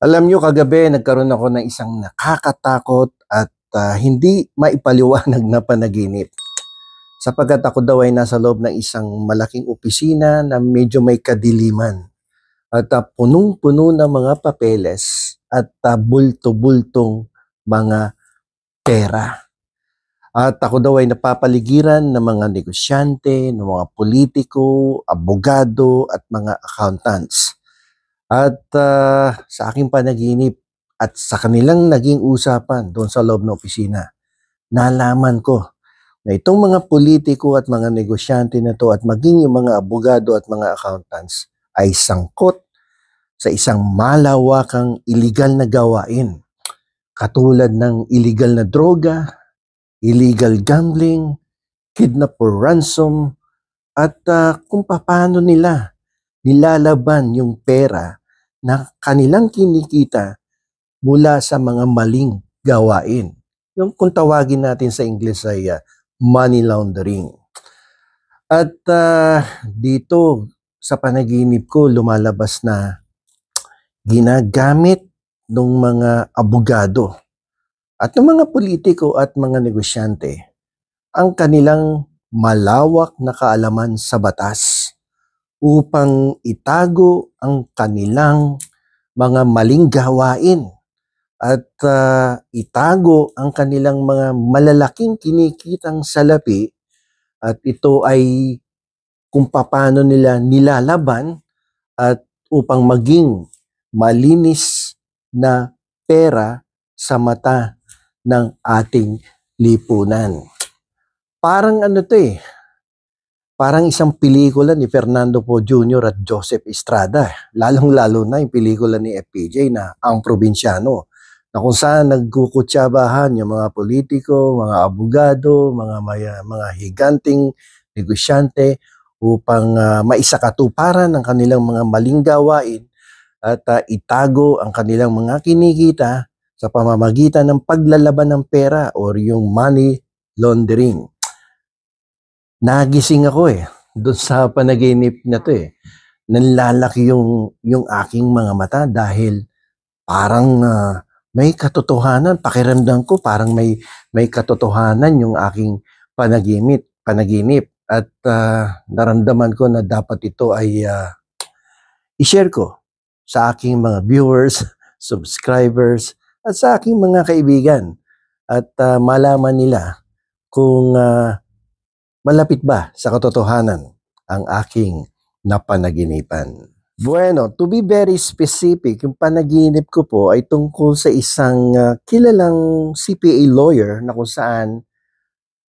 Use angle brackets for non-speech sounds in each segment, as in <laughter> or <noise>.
Alam nyo, kagabi nagkaroon ako ng isang nakakatakot at uh, hindi maipaliwanag na panaginip. Sapagat ako daw ay nasa loob ng isang malaking opisina na medyo may kadiliman. At uh, punong-puno ng mga papeles at uh, bulto-bultong mga pera. At ako daw ay napapaligiran ng mga negosyante, ng mga politiko, abogado at mga accountants at uh, sa aking panaginip at sa kanilang naging usapan doon sa loob ng opisina, nalaman ko na itong mga politiko at mga negosyante na to at maging yung mga abogado at mga accountants ay sangkot sa isang malawakang iligal na gawain. Katulad ng illegal na droga, illegal gambling, kidnap or ransom, at uh, kung paano nila nilalaban yung pera na kanilang kinikita mula sa mga maling gawain. Yung kung tawagin natin sa English ay uh, money laundering. At uh, dito sa panaginip ko lumalabas na ginagamit ng mga abogado at ng mga politiko at mga negosyante ang kanilang malawak na kaalaman sa batas upang itago ang kanilang mga maling gawain at uh, itago ang kanilang mga malalaking kinikitang salapi at ito ay kung paano nila nilalaban at upang maging malinis na pera sa mata ng ating lipunan. Parang ano to eh, parang isang pelikula ni Fernando Po Jr. at Joseph Estrada. Lalong-lalo na yung pelikula ni FPJ na Ang Probinsyano na kung saan nagkukutsabahan yung mga politiko, mga abogado, mga maya, mga higanting negosyante upang uh, maisakatuparan ang kanilang mga maling gawain at uh, itago ang kanilang mga kinikita sa pamamagitan ng paglalaban ng pera or yung money laundering nagising ako eh. Doon sa panaginip na to eh. Nanlalaki yung, yung aking mga mata dahil parang uh, may katotohanan. Pakiramdam ko parang may, may katotohanan yung aking panaginip. panaginip. At uh, naramdaman ko na dapat ito ay uh, i-share ko sa aking mga viewers, <laughs> subscribers, at sa aking mga kaibigan. At uh, malaman nila kung uh, Malapit ba sa katotohanan ang aking napanaginipan? Bueno, to be very specific, yung panaginip ko po ay tungkol sa isang uh, kilalang CPA lawyer na kung saan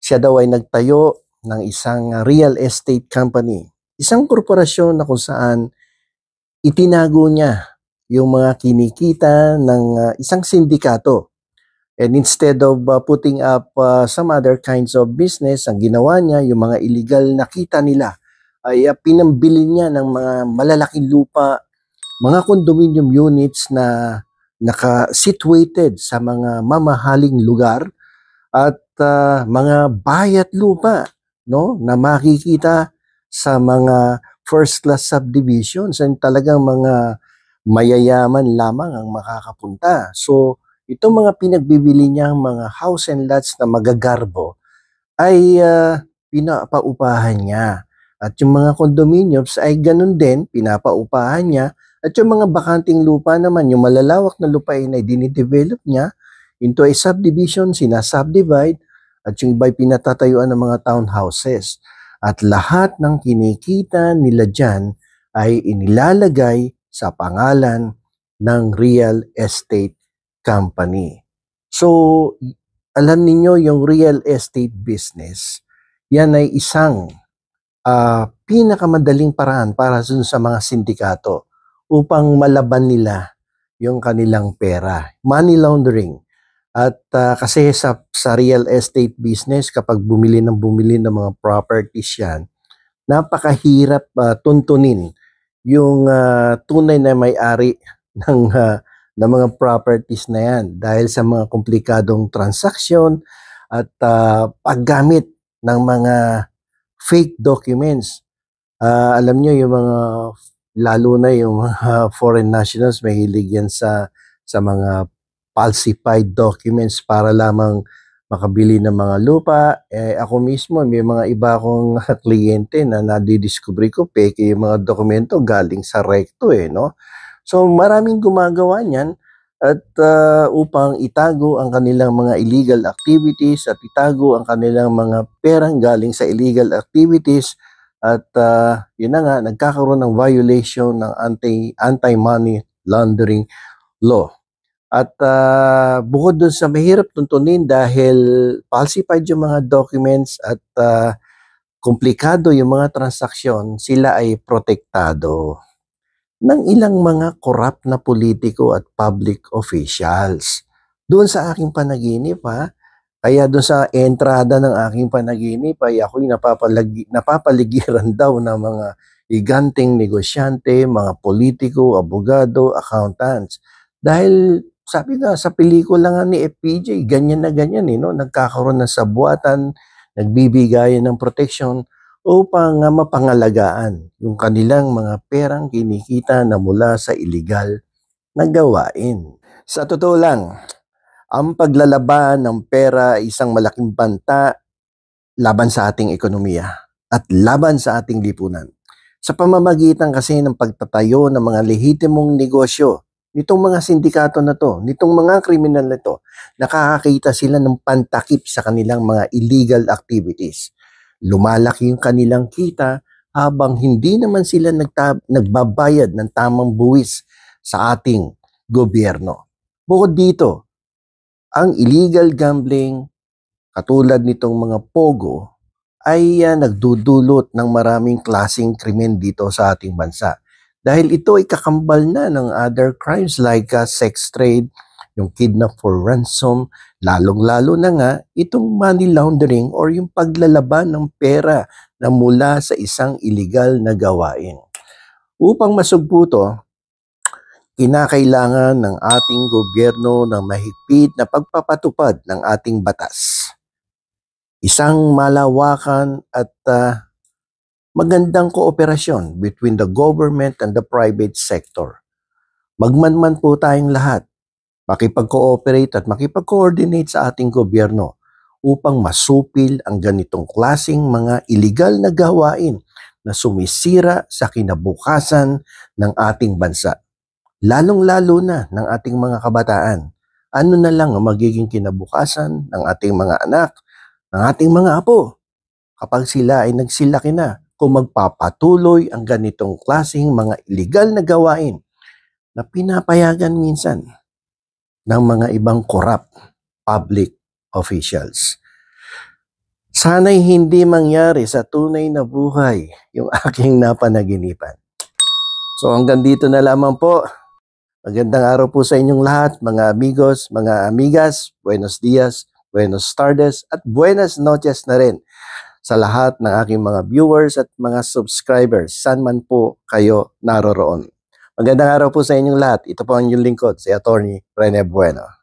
siya daw ay nagtayo ng isang ah, real estate company. Isang korporasyon na kung saan itinago niya yung mga kinikita ng uh, isang sindikato And instead of uh, putting up uh, some other kinds of business, ang ginawa niya, yung mga illegal na kita nila, ay uh, pinambili niya ng mga malalaking lupa, mga condominium units na naka-situated sa mga mamahaling lugar at uh, mga bayat lupa no na makikita sa mga first class subdivisions and talagang mga mayayaman lamang ang makakapunta. So itong mga pinagbibili niyang mga house and lots na magagarbo ay uh, pinapaupahan niya. At yung mga condominiums ay ganun din, pinapaupahan niya. At yung mga bakanting lupa naman, yung malalawak na lupain ay dinidevelop niya into a subdivision, sinasubdivide, at yung iba'y pinatatayuan ng mga townhouses. At lahat ng kinikita nila dyan ay inilalagay sa pangalan ng real estate company. So, alam niyo yung real estate business, yan ay isang uh, pinakamadaling paraan para sa mga sindikato upang malaban nila yung kanilang pera. Money laundering. At uh, kasi sa, sa real estate business, kapag bumili ng bumili ng mga properties yan, napakahirap uh, tuntunin yung uh, tunay na may-ari <laughs> ng uh, ng mga properties na yan dahil sa mga komplikadong transaksyon at uh, paggamit ng mga fake documents. Uh, alam nyo, yung mga, lalo na yung uh, <laughs> foreign nationals, may hilig yan sa, sa mga falsified documents para lamang makabili ng mga lupa. Eh, ako mismo, may mga iba akong <laughs> kliyente na nadidiscovery ko, peke yung mga dokumento galing sa recto eh, no? So maraming gumagawa niyan at uh, upang itago ang kanilang mga illegal activities at itago ang kanilang mga perang galing sa illegal activities at uh, yun na nga nagkakaroon ng violation ng anti anti-money laundering law. At uh, bukod dun sa mahirap tuntunin dahil falsified yung mga documents at uh, komplikado yung mga transaksyon, sila ay protektado ng ilang mga corrupt na politiko at public officials. Doon sa aking panaginip ha, kaya doon sa entrada ng aking panaginip ay ako'y napapaligiran <laughs> daw ng mga iganting negosyante, mga politiko, abogado, accountants. Dahil sabi nga sa pelikula nga ni FPJ, ganyan na ganyan eh, no? nagkakaroon ng sabuatan, nagbibigayan ng protection, upang mapangalagaan yung kanilang mga perang kinikita na mula sa illegal na gawain. Sa totoo lang, ang paglalaban ng pera ay isang malaking banta laban sa ating ekonomiya at laban sa ating lipunan. Sa pamamagitan kasi ng pagtatayo ng mga lehitimong negosyo nitong mga sindikato na to, nitong mga kriminal na to, nakakakita sila ng pantakip sa kanilang mga illegal activities. Lumalaki yung kanilang kita habang hindi naman sila nagbabayad ng tamang buwis sa ating gobyerno. Bukod dito, ang illegal gambling katulad nitong mga pogo ay uh, nagdudulot ng maraming klasing krimen dito sa ating bansa. Dahil ito ay kakambal na ng other crimes like uh, sex trade, yung kidnap for ransom, lalong-lalo na nga itong money laundering or yung paglalaban ng pera na mula sa isang illegal na gawain. Upang masugputo, kinakailangan ng ating gobyerno ng mahigpit na pagpapatupad ng ating batas. Isang malawakan at uh, magandang kooperasyon between the government and the private sector. Magmanman po tayong lahat makipag-cooperate at makipag-coordinate sa ating gobyerno upang masupil ang ganitong klasing mga ilegal na gawain na sumisira sa kinabukasan ng ating bansa. Lalong-lalo na ng ating mga kabataan. Ano na lang ang magiging kinabukasan ng ating mga anak, ng ating mga apo, kapag sila ay nagsilaki na kung magpapatuloy ang ganitong klasing mga ilegal na gawain na pinapayagan minsan ng mga ibang corrupt public officials. Sana'y hindi mangyari sa tunay na buhay yung <laughs> aking napanaginipan. So hanggang dito na lamang po. Magandang araw po sa inyong lahat, mga amigos, mga amigas, buenos dias, buenos tardes, at buenas noches na rin sa lahat ng aking mga viewers at mga subscribers, saan man po kayo naroroon. Magandang araw po sa inyong lahat. Ito po ang inyong lingkod, si Attorney Rene Bueno.